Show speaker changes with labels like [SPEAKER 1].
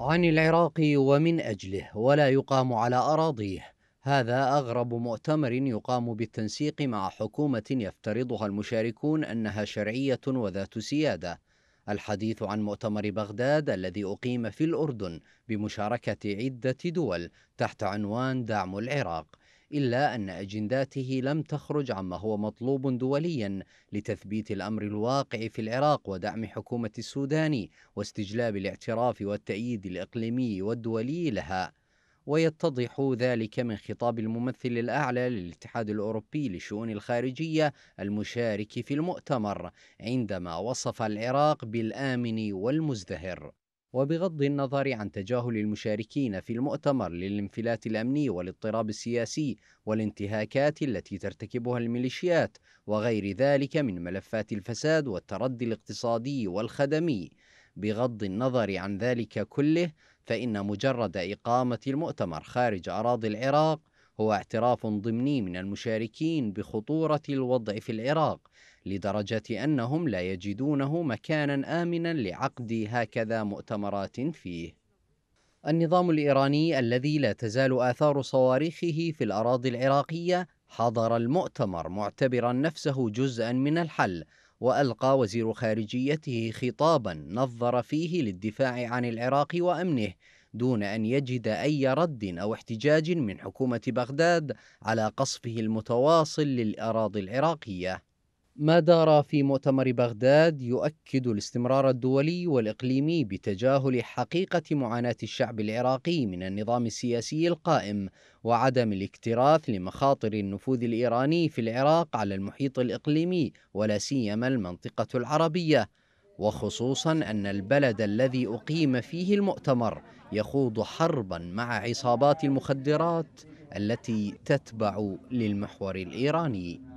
[SPEAKER 1] عن العراق ومن أجله ولا يقام على أراضيه هذا أغرب مؤتمر يقام بالتنسيق مع حكومة يفترضها المشاركون أنها شرعية وذات سيادة الحديث عن مؤتمر بغداد الذي أقيم في الأردن بمشاركة عدة دول تحت عنوان دعم العراق إلا أن أجنداته لم تخرج عما هو مطلوب دوليا لتثبيت الأمر الواقع في العراق ودعم حكومة السودان واستجلاب الاعتراف والتأييد الإقليمي والدولي لها ويتضح ذلك من خطاب الممثل الأعلى للاتحاد الأوروبي لشؤون الخارجية المشارك في المؤتمر عندما وصف العراق بالآمن والمزدهر وبغض النظر عن تجاهل المشاركين في المؤتمر للانفلات الامني والاضطراب السياسي والانتهاكات التي ترتكبها الميليشيات وغير ذلك من ملفات الفساد والتردي الاقتصادي والخدمي بغض النظر عن ذلك كله فان مجرد اقامه المؤتمر خارج اراضي العراق هو اعتراف ضمني من المشاركين بخطورة الوضع في العراق لدرجة أنهم لا يجدونه مكانا آمنا لعقد هكذا مؤتمرات فيه. النظام الإيراني الذي لا تزال آثار صواريخه في الأراضي العراقية حضر المؤتمر معتبرا نفسه جزءا من الحل والقى وزير خارجيته خطابا نظر فيه للدفاع عن العراق وامنه دون أن يجد أي رد أو احتجاج من حكومة بغداد على قصفه المتواصل للأراضي العراقية ما دار في مؤتمر بغداد يؤكد الاستمرار الدولي والإقليمي بتجاهل حقيقة معاناة الشعب العراقي من النظام السياسي القائم وعدم الاكتراث لمخاطر النفوذ الإيراني في العراق على المحيط الإقليمي ولا سيما المنطقة العربية وخصوصا أن البلد الذي أقيم فيه المؤتمر يخوض حربا مع عصابات المخدرات التي تتبع للمحور الإيراني